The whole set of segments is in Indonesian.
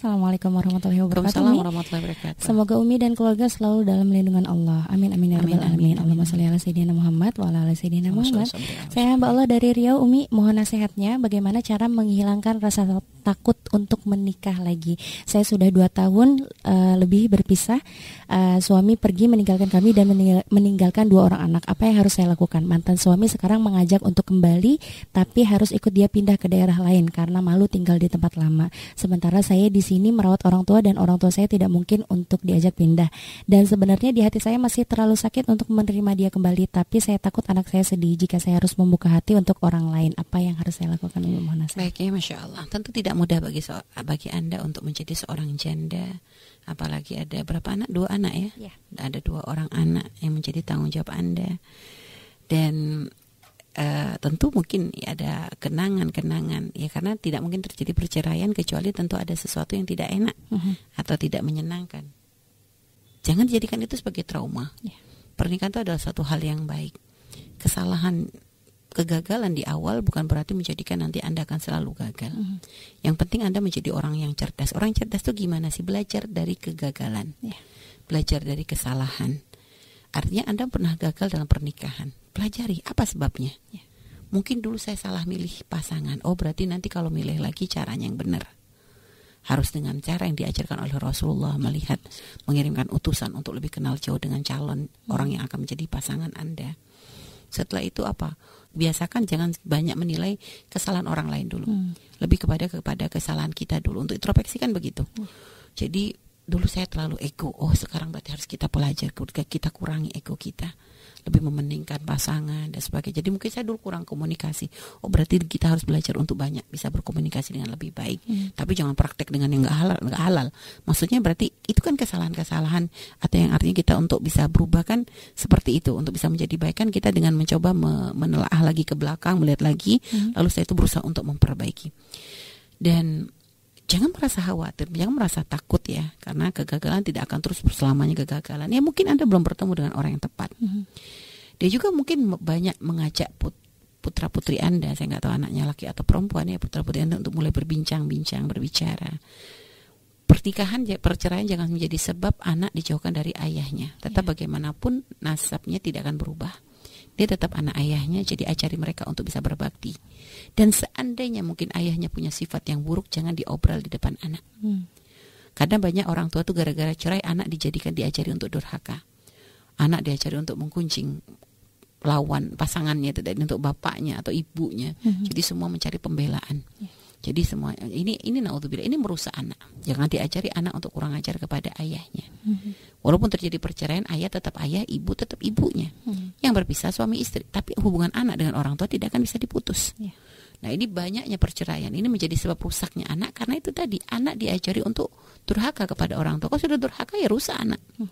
Assalamualaikum warahmatullahi wabarakatuh. Assalamualaikum warahmatullahi wabarakatuh. Semoga Umi dan keluarga selalu dalam lindungan Allah. Amin amin ya amin, alamin. Allahumma sholli ala sayyidina Muhammad wa ala, ala sayyidina Muhammad. Saya Mbak Allah dari Riau Umi mohon nasihatnya bagaimana cara menghilangkan rasa takut untuk menikah lagi. Saya sudah dua tahun uh, lebih berpisah. Uh, suami pergi meninggalkan kami dan meninggalkan dua orang anak. Apa yang harus saya lakukan? Mantan suami sekarang mengajak untuk kembali, tapi harus ikut dia pindah ke daerah lain karena malu tinggal di tempat lama. Sementara saya di sini merawat orang tua dan orang tua saya tidak mungkin untuk diajak pindah. Dan sebenarnya di hati saya masih terlalu sakit untuk menerima dia kembali, tapi saya takut anak saya sedih jika saya harus membuka hati untuk orang lain. Apa yang harus saya lakukan? Baiknya, masya Allah. Tentu tidak tidak mudah bagi so bagi anda untuk menjadi seorang janda, apalagi ada berapa anak? Dua anak ya? yeah. Ada dua orang anak yang menjadi tanggung jawab anda. Dan uh, tentu mungkin ada kenangan-kenangan ya karena tidak mungkin terjadi perceraian kecuali tentu ada sesuatu yang tidak enak uh mm-hmm. -huh. atau tidak menyenangkan. Jangan jadikan itu sebagai trauma. Yeah. Pernikahan itu adalah satu hal yang baik. Kesalahan kegagalan di awal bukan berarti menjadikan nanti Anda akan selalu gagal. Mm -hmm. Yang penting Anda menjadi orang yang cerdas. Orang cerdas itu gimana sih? Belajar dari kegagalan. Yeah. Belajar dari kesalahan. Artinya Anda pernah gagal dalam pernikahan. Pelajari apa sebabnya. Yeah. Mungkin dulu saya salah milih pasangan. Oh, berarti nanti kalau milih lagi caranya yang benar. Harus dengan cara yang diajarkan oleh Rasulullah iya. melihat mengirimkan utusan untuk lebih kenal jauh dengan calon mm-hmm. orang yang akan menjadi pasangan Anda. Setelah itu apa? biasakan jangan banyak menilai kesalahan orang lain dulu. Hmm. Lebih kepada kepada kesalahan kita dulu. Untuk introspeksi kan begitu. Hmm. Jadi dulu saya terlalu ego oh sekarang berarti harus kita pelajari ketika kita kurangi ego kita lebih memeningkan pasangan dan sebagainya. Jadi mungkin saya dulu kurang komunikasi. Oh berarti kita harus belajar untuk banyak bisa berkomunikasi dengan lebih baik. Hmm. Tapi jangan praktek dengan yang nggak halal, halal. Maksudnya berarti itu kan kesalahan-kesalahan atau yang artinya kita untuk bisa berubah kan seperti itu. Untuk bisa menjadi baik kan kita dengan mencoba menelaah lagi ke belakang, melihat lagi. Hmm. Lalu saya itu berusaha untuk memperbaiki. Dan jangan merasa khawatir, jangan merasa takut ya, karena kegagalan tidak akan terus selamanya kegagalan. Ya mungkin Anda belum bertemu dengan orang yang tepat. Mhm. Dia juga mungkin banyak mengajak putra putri Anda, saya nggak tahu anaknya laki atau perempuan ya, putra putri Anda untuk mulai berbincang-bincang, berbicara. Pernikahan perceraian jangan menjadi sebab anak dijauhkan dari ayahnya. Tetap yeah. bagaimanapun nasabnya tidak akan berubah. Dia tetap anak ayahnya, jadi ajari mereka untuk bisa berbakti. Dan seandainya mungkin ayahnya punya sifat yang buruk, jangan diobral di depan anak. Hmm. Kadang banyak orang tua tuh gara-gara cerai anak dijadikan diajari untuk durhaka. Anak diajari untuk mengkuncing lawan pasangannya itu dan untuk bapaknya atau ibunya. -hmm. Jadi semua mencari pembelaan. Yeah. Jadi semua ini ini naudzubillah ini merusak anak. Jangan diajari anak untuk kurang ajar kepada ayahnya. Hmm. Walaupun terjadi perceraian, ayah tetap ayah, ibu tetap ibunya. Hmm. Yang berpisah suami istri, tapi hubungan anak dengan orang tua tidak akan bisa diputus. Yeah. Nah, ini banyaknya perceraian. Ini menjadi sebab rusaknya anak karena itu tadi anak diajari untuk durhaka kepada orang tua. Kalau sudah durhaka ya rusak anak. Hmm.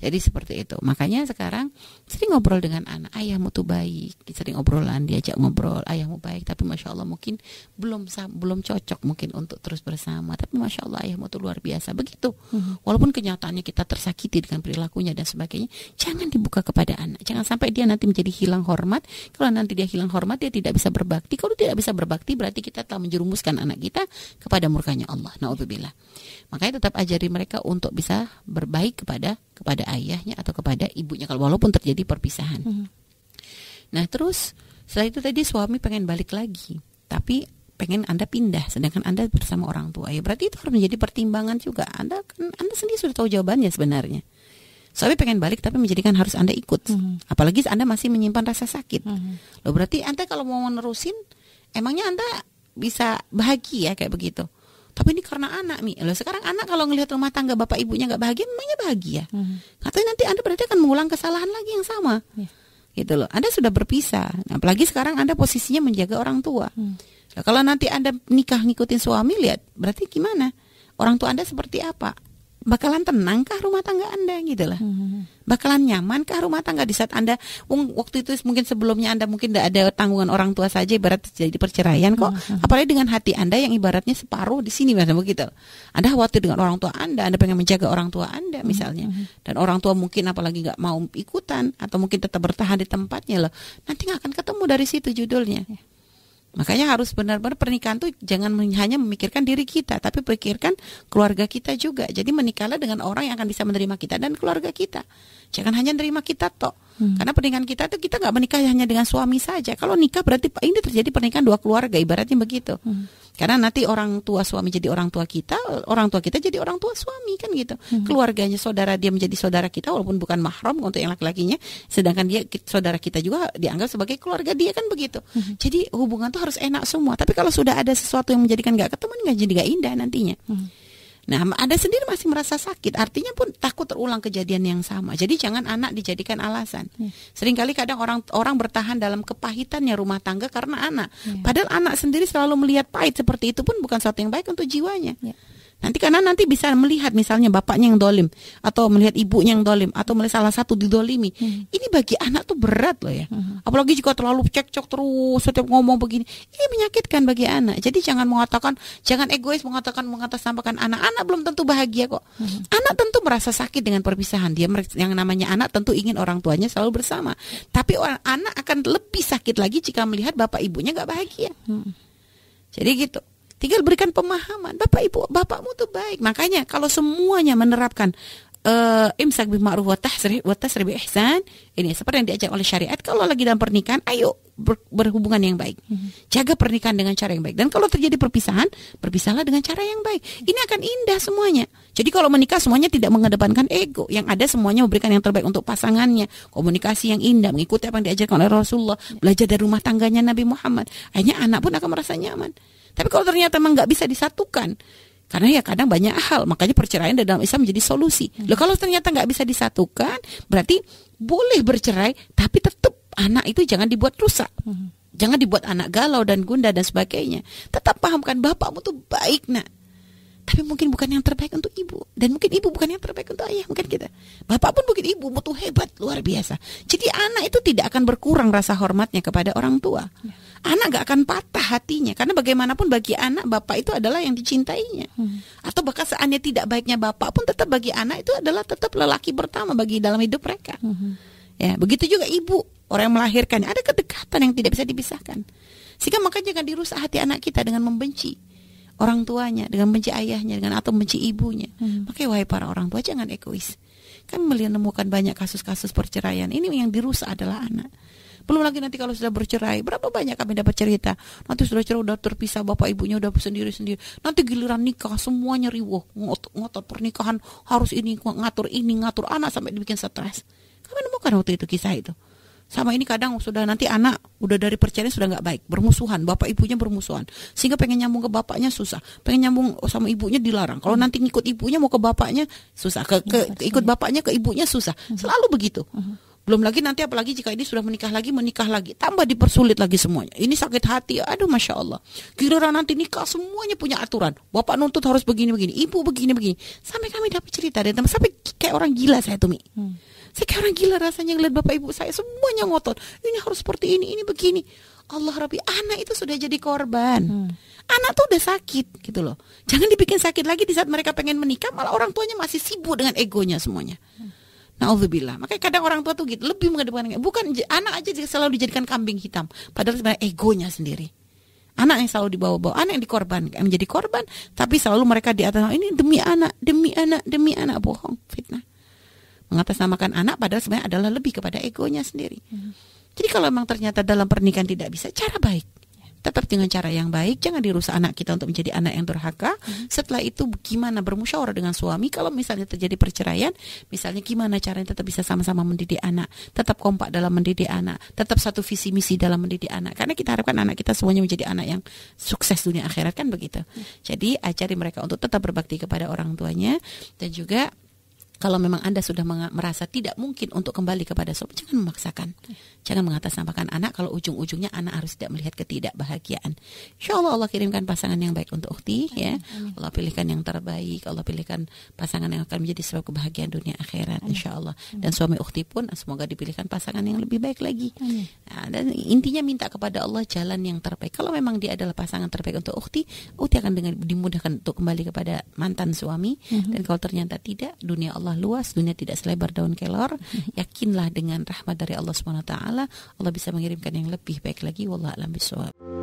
Jadi seperti itu. Makanya sekarang sering ngobrol dengan anak, ayahmu tuh baik, sering obrolan, diajak ngobrol, ayahmu baik, tapi masya Allah mungkin belum belum cocok mungkin untuk terus bersama, tapi masya Allah ayahmu tuh luar biasa begitu. Hmm. Walaupun kenyataannya kita tersakiti dengan perilakunya dan sebagainya, jangan dibuka kepada anak, jangan sampai dia nanti menjadi hilang hormat. Kalau nanti dia hilang hormat, dia tidak bisa berbakti. Kalau tidak bisa berbakti, berarti kita telah menjerumuskan anak kita kepada murkanya Allah. Nah, Makanya tetap ajari mereka untuk bisa berbaik kepada kepada ayahnya atau kepada ibunya kalau walaupun terjadi perpisahan. -hmm. Nah, terus setelah itu tadi suami pengen balik lagi, tapi pengen Anda pindah sedangkan Anda bersama orang tua. Ya berarti itu harus menjadi pertimbangan juga. Anda kan, Anda sendiri sudah tahu jawabannya sebenarnya. Suami pengen balik tapi menjadikan harus Anda ikut. -hmm. Apalagi Anda masih menyimpan rasa sakit. Mm -hmm. Loh berarti Anda kalau mau menerusin emangnya Anda bisa bahagia kayak begitu tapi ini karena anak nih Loh, sekarang anak kalau ngelihat rumah tangga bapak ibunya nggak bahagia memangnya bahagia hmm. katanya nanti anda berarti akan mengulang kesalahan lagi yang sama yeah. gitu loh anda sudah berpisah apalagi sekarang anda posisinya menjaga orang tua hmm. nah, kalau nanti anda nikah ngikutin suami lihat berarti gimana orang tua anda seperti apa bakalan tenangkah rumah tangga Anda gitu lah. Hmm. Bakalan nyamankah rumah tangga di saat Anda waktu itu mungkin sebelumnya Anda mungkin tidak ada tanggungan orang tua saja ibarat jadi perceraian kok. Hmm, hmm. Apalagi dengan hati Anda yang ibaratnya separuh di sini misalnya begitu. Anda khawatir dengan orang tua Anda, Anda pengen menjaga orang tua Anda misalnya. Dan orang tua mungkin apalagi nggak mau ikutan atau mungkin tetap bertahan di tempatnya loh. Nanti nggak akan ketemu dari situ judulnya. Yeah Makanya harus benar-benar pernikahan tuh jangan hanya memikirkan diri kita, tapi pikirkan keluarga kita juga. Jadi menikahlah dengan orang yang akan bisa menerima kita dan keluarga kita. Jangan ya hanya nerima kita toh. Hmm. Karena pernikahan kita itu kita nggak menikah hanya dengan suami saja. Kalau nikah berarti ini terjadi pernikahan dua keluarga ibaratnya begitu. Hmm. Karena nanti orang tua suami jadi orang tua kita, orang tua kita jadi orang tua suami kan gitu. Hmm. Keluarganya saudara dia menjadi saudara kita walaupun bukan mahram untuk yang laki-lakinya, sedangkan dia saudara kita juga dianggap sebagai keluarga dia kan begitu. Hmm. Jadi hubungan tuh harus enak semua. Tapi kalau sudah ada sesuatu yang menjadikan nggak ketemu nggak jadi nggak indah nantinya. Hmm. Nah, Anda sendiri masih merasa sakit, artinya pun takut terulang kejadian yang sama. Jadi jangan anak dijadikan alasan. Yeah. Seringkali kadang orang orang bertahan dalam kepahitannya rumah tangga karena anak. Yeah. Padahal anak sendiri selalu melihat pahit seperti itu pun bukan sesuatu yang baik untuk jiwanya. Yeah. Nanti karena nanti bisa melihat misalnya bapaknya yang dolim atau melihat ibunya yang dolim atau melihat salah satu didolimi. Hmm. Ini bagi anak tuh berat loh ya. Hmm. Apalagi jika terlalu cekcok terus setiap ngomong begini, ini menyakitkan bagi anak. Jadi jangan mengatakan, jangan egois mengatakan mengatasnamakan anak. Anak belum tentu bahagia kok. Hmm. Anak tentu merasa sakit dengan perpisahan. Dia yang namanya anak tentu ingin orang tuanya selalu bersama. Tapi orang anak akan lebih sakit lagi jika melihat bapak ibunya nggak bahagia. Hmm. Jadi gitu. Tinggal berikan pemahaman. Bapak Ibu, bapakmu tuh baik. Makanya kalau semuanya menerapkan uh, imsak bil ma'ruf wa tahsir wa bi ihsan ini seperti yang diajak oleh syariat kalau lagi dalam pernikahan ayo ber, berhubungan yang baik mhm. jaga pernikahan dengan cara yang baik dan kalau terjadi perpisahan berpisahlah dengan cara yang baik mhm. ini akan indah semuanya jadi kalau menikah semuanya tidak mengedepankan ego yang ada semuanya memberikan yang terbaik untuk pasangannya komunikasi yang indah mengikuti apa yang diajarkan oleh Rasulullah mhm. belajar dari rumah tangganya Nabi Muhammad akhirnya anak pun akan merasa nyaman tapi kalau ternyata memang nggak bisa disatukan, karena ya kadang banyak hal, makanya perceraian dalam Islam menjadi solusi. Hmm. Loh kalau ternyata nggak bisa disatukan, berarti boleh bercerai, tapi tetap anak itu jangan dibuat rusak. Hmm. Jangan dibuat anak galau dan gunda dan sebagainya. Tetap pahamkan bapakmu tuh baik nak. Tapi mungkin bukan yang terbaik untuk ibu Dan mungkin ibu bukan yang terbaik untuk ayah Mungkin kita Bapak pun mungkin ibu butuh hebat, luar biasa Jadi anak itu tidak akan berkurang rasa hormatnya kepada orang tua ya anak gak akan patah hatinya karena bagaimanapun bagi anak bapak itu adalah yang dicintainya hmm. atau bahkan seandainya tidak baiknya bapak pun tetap bagi anak itu adalah tetap lelaki pertama bagi dalam hidup mereka hmm. ya begitu juga ibu orang yang melahirkan ada kedekatan yang tidak bisa dipisahkan sehingga makanya jangan dirusak hati anak kita dengan membenci orang tuanya dengan benci ayahnya dengan atau benci ibunya hmm. makanya wahai para orang tua jangan egois kami menemukan banyak kasus-kasus perceraian ini yang dirusak adalah anak belum lagi nanti kalau sudah bercerai, berapa banyak kami dapat cerita. Nanti sudah cerai udah terpisah bapak ibunya udah sendiri-sendiri. Nanti giliran nikah semuanya riuh, ngotot, ngotot pernikahan harus ini ngatur ini, ngatur anak sampai dibikin stres. Kami nemukan waktu itu kisah itu sama ini kadang sudah nanti anak udah dari perceraian sudah nggak baik bermusuhan bapak ibunya bermusuhan sehingga pengen nyambung ke bapaknya susah pengen nyambung sama ibunya dilarang kalau hmm. nanti ngikut ibunya mau ke bapaknya susah ke, ke, ke iya, ikut bapaknya ke ibunya susah hmm. selalu begitu hmm. Belum lagi nanti apalagi jika ini sudah menikah lagi, menikah lagi, tambah dipersulit lagi semuanya. Ini sakit hati, aduh masya Allah. kira kira nanti nikah semuanya punya aturan. Bapak nuntut harus begini-begini, ibu begini-begini. Sampai kami dapat cerita dari teman, sampai kayak orang gila saya tuh mi. Hmm. Saya kayak orang gila rasanya ngeliat bapak ibu saya semuanya ngotot. Ini harus seperti ini, ini begini. Allah Rabbi, anak itu sudah jadi korban. Hmm. Anak tuh udah sakit gitu loh. Jangan dibikin sakit lagi di saat mereka pengen menikah, malah orang tuanya masih sibuk dengan egonya semuanya. Hmm bilang Makanya kadang orang tua tuh gitu, lebih mengedepankan bukan anak aja selalu dijadikan kambing hitam, padahal sebenarnya egonya sendiri. Anak yang selalu dibawa-bawa, anak yang dikorban yang menjadi korban, tapi selalu mereka di atas ini demi anak, demi anak, demi anak bohong, fitnah. Mengatasnamakan anak padahal sebenarnya adalah lebih kepada egonya sendiri. Hmm. Jadi kalau memang ternyata dalam pernikahan tidak bisa, cara baik tetap dengan cara yang baik jangan dirusak anak kita untuk menjadi anak yang durhaka hmm. setelah itu gimana bermusyawarah dengan suami kalau misalnya terjadi perceraian misalnya gimana caranya tetap bisa sama-sama mendidik anak tetap kompak dalam mendidik anak tetap satu visi misi dalam mendidik anak karena kita harapkan anak kita semuanya menjadi anak yang sukses dunia akhirat kan begitu hmm. jadi ajari mereka untuk tetap berbakti kepada orang tuanya dan juga kalau memang Anda sudah merasa tidak mungkin untuk kembali kepada suami, jangan memaksakan. Jangan mengatasnamakan anak kalau ujung-ujungnya anak harus tidak melihat ketidakbahagiaan. Insya Allah Allah kirimkan pasangan yang baik untuk ukti ya. Allah pilihkan yang terbaik, Allah pilihkan pasangan yang akan menjadi sebab kebahagiaan dunia akhirat insya Allah. Dan suami ukti pun semoga dipilihkan pasangan yang lebih baik lagi. Nah, dan intinya minta kepada Allah jalan yang terbaik. Kalau memang dia adalah pasangan terbaik untuk ukti, ukti akan dengan dimudahkan untuk kembali kepada mantan suami. Mhm. Dan kalau ternyata tidak, dunia Allah Allah luas, dunia tidak selebar daun kelor. Yakinlah dengan rahmat dari Allah SWT Allah bisa mengirimkan yang lebih baik lagi wallahu alam